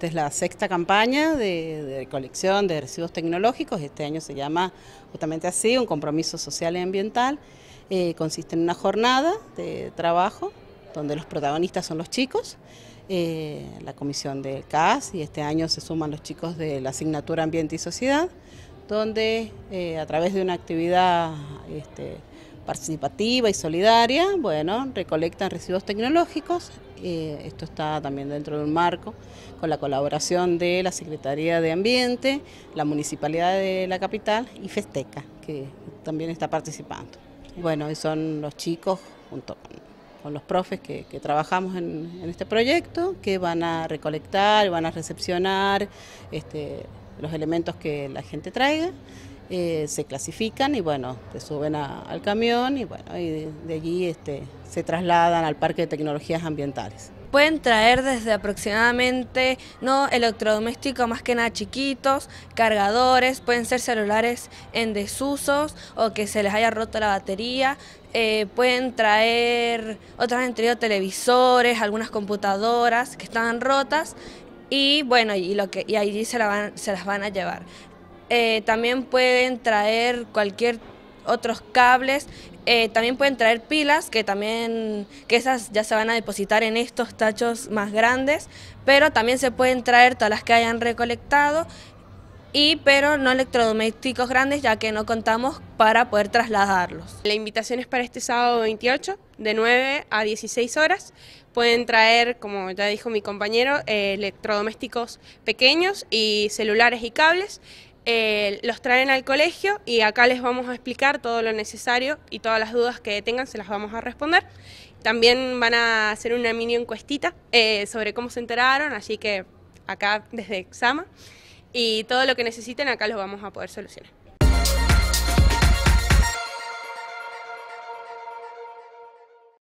Esta es la sexta campaña de, colección de residuos tecnológicos. Este año se llama justamente así, un compromiso social y ambiental. Eh, consiste en una jornada de trabajo donde los protagonistas son los chicos, eh, la comisión del CAS y este año se suman los chicos de la asignatura Ambiente y Sociedad, donde eh, a través de una actividad este, participativa y solidaria, bueno, recolectan residuos tecnológicos, eh, esto está también dentro de un marco con la colaboración de la Secretaría de Ambiente, la Municipalidad de la Capital y Festeca, que también está participando. Bueno, y son los chicos junto con los profes que, trabajamos en, este proyecto, que van a recolectar, van a recepcionar este, los elementos que la gente traiga eh, se clasifican y bueno, te suben al camión y bueno, y de, allí este, se trasladan al Parque de Tecnologías Ambientales pueden traer desde aproximadamente no electrodomésticos más que nada chiquitos, cargadores, pueden ser celulares en desusos o que se les haya roto la batería, eh, pueden traer otras entre televisores, algunas computadoras que estaban rotas y bueno, y, lo que, y allí se, la se las van a llevar. Eh, también pueden traer cualquier otros cables, eh, también pueden traer pilas que también que esas ya se van a depositar en estos tachos más grandes, pero también se pueden traer todas las que hayan recolectado y pero no electrodomésticos grandes ya que no contamos para poder trasladarlos. La invitación es para este sábado 28 de 9 a 16 horas. Pueden traer, como ya dijo mi compañero, eh, electrodomésticos pequeños y celulares y cables. Eh, los traen al colegio y acá les vamos a explicar todo lo necesario y todas las dudas que tengan se las vamos a responder. También van a hacer una mini encuestita eh, sobre cómo se enteraron, así que acá desde Exama y todo lo que necesiten acá los vamos a poder solucionar.